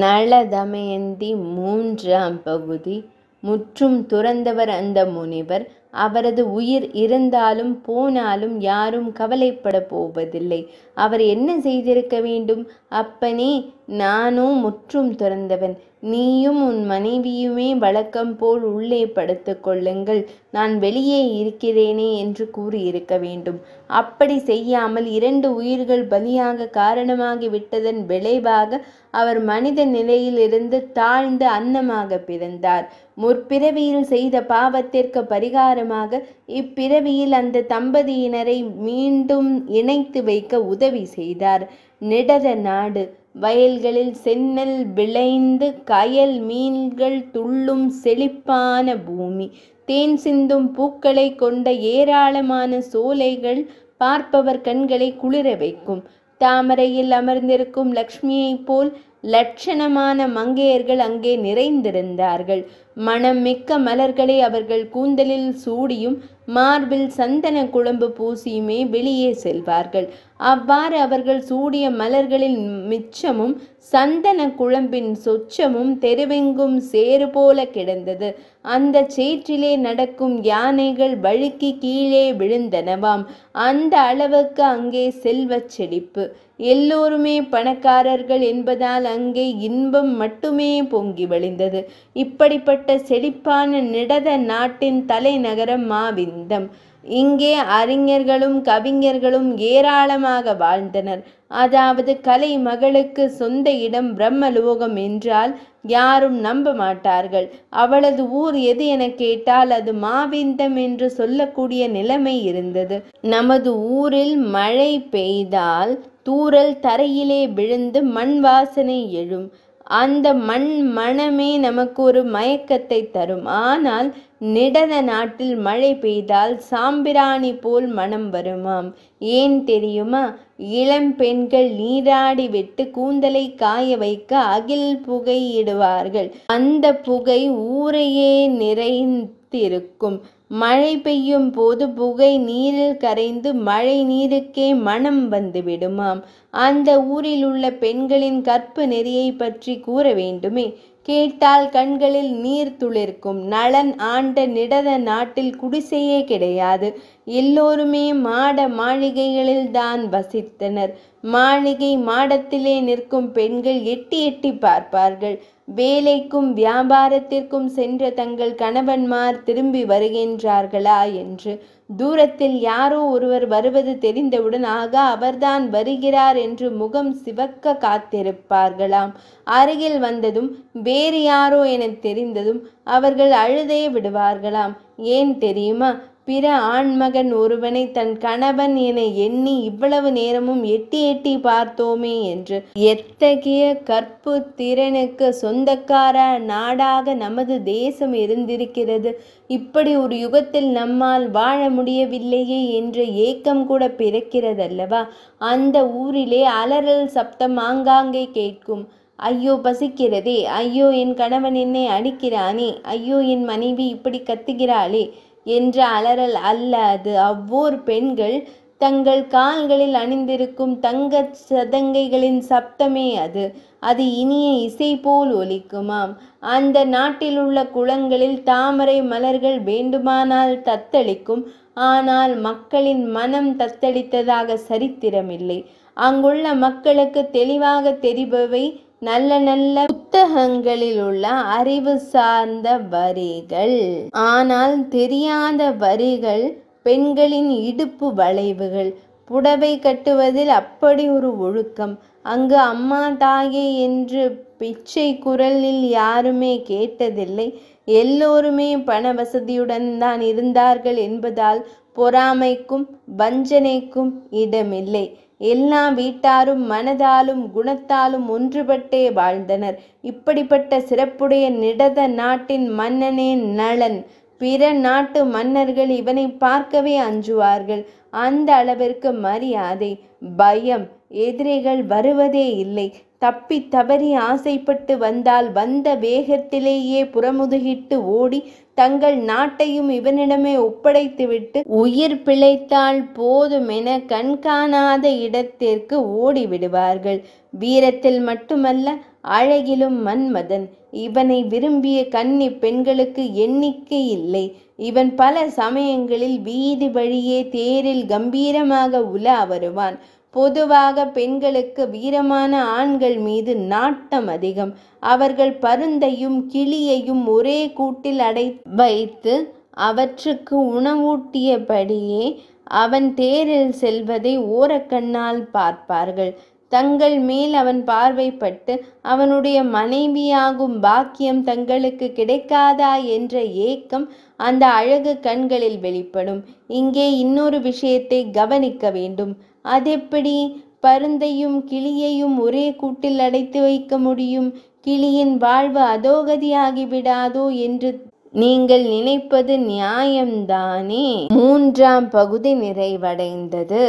நளதமயந்தி மூன்றாம் பகுதி முற்றும் துறந்தவர் அந்த முனிவர் அவரது உயிர் இருந்தாலும் போனாலும் யாரும் கவலைப்பட போவதில்லை அவர் என்ன செய்திருக்க வேண்டும் அப்பனே நானோ முற்றும் துறந்தவன் நீயும் உன் மனைவியுமே வழக்கம் போல் உள்ளே படுத்து கொள்ளுங்கள் நான் வெளியே இருக்கிறேனே என்று கூறியிருக்க வேண்டும் அப்படி செய்யாமல் இரண்டு உயிர்கள் பலியாக காரணமாகி விட்டதன் விளைவாக அவர் மனித நிலையிலிருந்து தாழ்ந்து அன்னமாக பிறந்தார் முற்பிறவியில் செய்த பாவத்திற்கு பரிகார பரிகாரமாக இப்பிறவியில் அந்த தம்பதியினரை மீண்டும் இணைத்து வைக்க உதவி செய்தார் நிடத நாடு வயல்களில் சென்னல் விளைந்து கயல் மீன்கள் துள்ளும் செழிப்பான பூமி தேன் சிந்தும் பூக்களை கொண்ட ஏராளமான சோலைகள் பார்ப்பவர் கண்களை குளிர வைக்கும் தாமரையில் அமர்ந்திருக்கும் லக்ஷ்மியைப் போல் லட்சணமான மங்கையர்கள் அங்கே நிறைந்திருந்தார்கள் மனம் மிக்க மலர்களை அவர்கள் கூந்தலில் சூடியும் மார்பில் சந்தன குழம்பு பூசியுமே வெளியே செல்வார்கள் அவ்வாறு அவர்கள் சூடிய மலர்களின் மிச்சமும் சந்தன குழம்பின் சொச்சமும் தெருவெங்கும் சேறு போல கிடந்தது அந்த சேற்றிலே நடக்கும் யானைகள் வழுக்கி கீழே விழுந்தனவாம் அந்த அளவுக்கு அங்கே செல்வச் செழிப்பு எல்லோருமே பணக்காரர்கள் என்பதால் அங்கே இன்பம் மட்டுமே பொங்கி வழிந்தது இப்படிப்பட்ட பண்பட்ட செழிப்பான நிடத நாட்டின் தலைநகரம் மாவிந்தம் இங்கே அறிஞர்களும் கவிஞர்களும் ஏராளமாக வாழ்ந்தனர் அதாவது கலை மகளுக்கு சொந்த இடம் பிரம்மலோகம் என்றால் யாரும் நம்ப மாட்டார்கள் அவளது ஊர் எது என கேட்டால் அது மாவிந்தம் என்று சொல்லக்கூடிய நிலைமை இருந்தது நமது ஊரில் மழை பெய்தால் தூரல் தரையிலே விழுந்து மண் வாசனை எழும் அந்த மண் மனமே நமக்கு ஒரு மயக்கத்தை தரும் ஆனால் நிடத நாட்டில் மழை பெய்தால் சாம்பிராணி போல் மனம் வருமாம் ஏன் தெரியுமா இளம் பெண்கள் நீராடி விட்டு கூந்தலை காய வைக்க அகில் புகையிடுவார்கள் அந்த புகை ஊரையே நிறைந்திருக்கும் மழை பெய்யும் போது புகை நீரில் கரைந்து மழை நீருக்கே மனம் வந்துவிடுமாம் அந்த ஊரில் உள்ள பெண்களின் கற்பு நெறியை பற்றி கூற வேண்டுமே கேட்டால் கண்களில் நீர் துளிர்க்கும் நலன் ஆண்ட நிடத நாட்டில் குடிசையே கிடையாது எல்லோருமே மாட மாளிகைகளில் தான் வசித்தனர் மாளிகை மாடத்திலே நிற்கும் பெண்கள் எட்டி எட்டி பார்ப்பார்கள் வேலைக்கும் வியாபாரத்திற்கும் சென்ற தங்கள் கணவன்மார் திரும்பி வருகின்றார்களா என்று தூரத்தில் யாரோ ஒருவர் வருவது தெரிந்தவுடன் ஆகா அவர்தான் வருகிறார் என்று முகம் சிவக்க காத்திருப்பார்களாம் அருகில் வந்ததும் வேறு யாரோ என தெரிந்ததும் அவர்கள் அழுதே விடுவார்களாம் ஏன் தெரியுமா பிற ஆண்மகன் ஒருவனை தன் கணவன் என எண்ணி இவ்வளவு நேரமும் எட்டி எட்டி பார்த்தோமே என்று எத்தகைய கற்பு திறனுக்கு சொந்தக்கார நாடாக நமது தேசம் இருந்திருக்கிறது இப்படி ஒரு யுகத்தில் நம்மால் வாழ முடியவில்லையே என்ற ஏக்கம் கூட பிறக்கிறதல்லவா அந்த ஊரிலே அலறல் சப்தம் ஆங்காங்கே கேட்கும் ஐயோ பசிக்கிறதே ஐயோ என் கணவன் என்னை அடிக்கிறானே ஐயோ என் மனைவி இப்படி கத்துகிறாளே என்ற அலறல் அல்ல அது அவ்வூர் பெண்கள் தங்கள் கால்களில் அணிந்திருக்கும் தங்க சதங்கைகளின் சப்தமே அது அது இனிய இசை போல் ஒலிக்குமாம் அந்த நாட்டில் உள்ள குளங்களில் தாமரை மலர்கள் வேண்டுமானால் தத்தளிக்கும் ஆனால் மக்களின் மனம் தத்தளித்ததாக சரித்திரமில்லை அங்குள்ள மக்களுக்கு தெளிவாக தெரிபவை நல்ல நல்ல புத்தகங்களில் உள்ள அறிவு சார்ந்த வரிகள் ஆனால் தெரியாத வரிகள் பெண்களின் இடுப்பு வளைவுகள் புடவை கட்டுவதில் அப்படி ஒரு ஒழுக்கம் அங்கு அம்மா தாயே என்று பிச்சை குரலில் யாருமே கேட்டதில்லை எல்லோருமே பண வசதியுடன் தான் இருந்தார்கள் என்பதால் பொறாமைக்கும் வஞ்சனைக்கும் இடமில்லை எல்லா வீட்டாரும் மனதாலும் குணத்தாலும் ஒன்றுபட்டே வாழ்ந்தனர் இப்படிப்பட்ட சிறப்புடைய நிடத நாட்டின் மன்னனே நளன் பிற நாட்டு மன்னர்கள் இவனை பார்க்கவே அஞ்சுவார்கள் அந்த அளவிற்கு மரியாதை பயம் எதிரிகள் வருவதே இல்லை தப்பி தவறி ஆசைப்பட்டு வந்தால் வந்த வேகத்திலேயே புறமுதுகிட்டு ஓடி தங்கள் நாட்டையும் இவனிடமே ஒப்படைத்துவிட்டு உயிர் பிழைத்தால் போதுமென கண்காணாத இடத்திற்கு ஓடிவிடுவார்கள் வீரத்தில் மட்டுமல்ல அழகிலும் மன்மதன் இவனை விரும்பிய கன்னி பெண்களுக்கு எண்ணிக்கை இல்லை இவன் பல சமயங்களில் வீதி வழியே தேரில் கம்பீரமாக உலா வருவான் பொதுவாக பெண்களுக்கு வீரமான ஆண்கள் மீது நாட்டம் அதிகம் அவர்கள் பருந்தையும் கிளியையும் ஒரே கூட்டில் அடை வைத்து அவற்றுக்கு உணவூட்டியபடியே அவன் தேரில் செல்வதை ஓரக்கண்ணால் பார்ப்பார்கள் தங்கள் மேல் அவன் பார்வைப்பட்டு அவனுடைய மனைவியாகும் பாக்கியம் தங்களுக்கு கிடைக்காதா என்ற ஏக்கம் அந்த அழகு கண்களில் வெளிப்படும் இங்கே இன்னொரு விஷயத்தை கவனிக்க வேண்டும் அதெப்படி பருந்தையும் கிளியையும் ஒரே கூட்டில் அடைத்து வைக்க முடியும் கிளியின் வாழ்வு அதோகதியாகிவிடாதோ என்று நீங்கள் நினைப்பது நியாயம்தானே மூன்றாம் பகுதி நிறைவடைந்தது